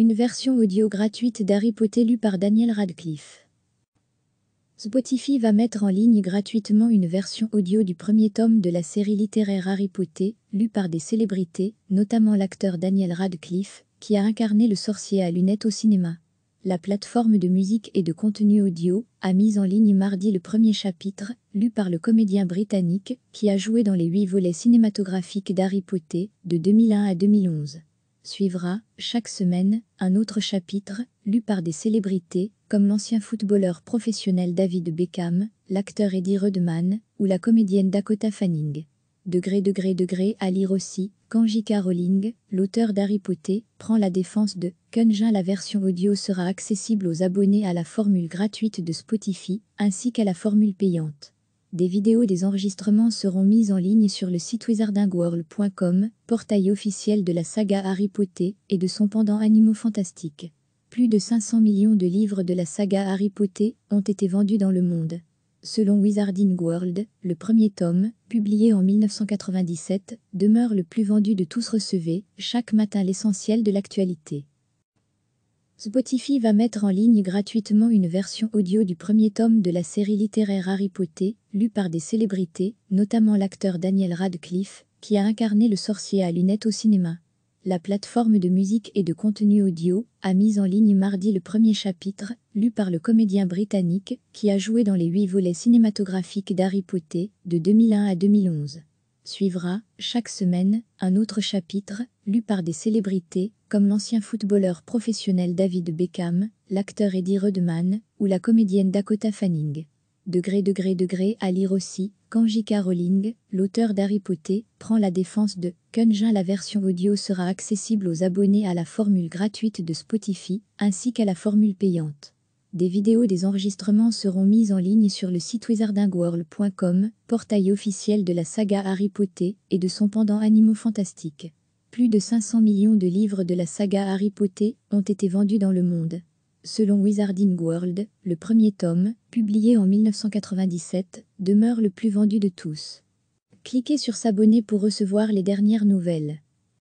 Une version audio gratuite d'Harry Potter lue par Daniel Radcliffe. Spotify va mettre en ligne gratuitement une version audio du premier tome de la série littéraire Harry Potter, lue par des célébrités, notamment l'acteur Daniel Radcliffe, qui a incarné le sorcier à lunettes au cinéma. La plateforme de musique et de contenu audio a mis en ligne mardi le premier chapitre, lu par le comédien britannique, qui a joué dans les huit volets cinématographiques d'Harry Potter de 2001 à 2011. Suivra, chaque semaine, un autre chapitre, lu par des célébrités, comme l'ancien footballeur professionnel David Beckham, l'acteur Eddie Redman, ou la comédienne Dakota Fanning. Degré, degré, degré, à lire aussi, quand J.K. Rowling, l'auteur d'Harry Potter, prend la défense de Kunjin La version audio sera accessible aux abonnés à la formule gratuite de Spotify, ainsi qu'à la formule payante. Des vidéos des enregistrements seront mises en ligne sur le site wizardingworld.com, portail officiel de la saga Harry Potter et de son pendant Animaux Fantastiques. Plus de 500 millions de livres de la saga Harry Potter ont été vendus dans le monde. Selon Wizarding World, le premier tome, publié en 1997, demeure le plus vendu de tous recevés, chaque matin l'essentiel de l'actualité. Spotify va mettre en ligne gratuitement une version audio du premier tome de la série littéraire Harry Potter, lue par des célébrités, notamment l'acteur Daniel Radcliffe, qui a incarné le sorcier à lunettes au cinéma. La plateforme de musique et de contenu audio a mis en ligne mardi le premier chapitre, lu par le comédien britannique, qui a joué dans les huit volets cinématographiques d'Harry Potter de 2001 à 2011. Suivra, chaque semaine, un autre chapitre, lu par des célébrités, comme l'ancien footballeur professionnel David Beckham, l'acteur Eddie Redman, ou la comédienne Dakota Fanning. Degré degré degré à lire aussi, quand J.K. Rowling, l'auteur d'Harry Potter, prend la défense de Kunjin la version audio sera accessible aux abonnés à la formule gratuite de Spotify, ainsi qu'à la formule payante. Des vidéos des enregistrements seront mises en ligne sur le site wizardingworld.com, portail officiel de la saga Harry Potter et de son pendant Animaux Fantastiques. Plus de 500 millions de livres de la saga Harry Potter ont été vendus dans le monde. Selon Wizarding World, le premier tome, publié en 1997, demeure le plus vendu de tous. Cliquez sur s'abonner pour recevoir les dernières nouvelles.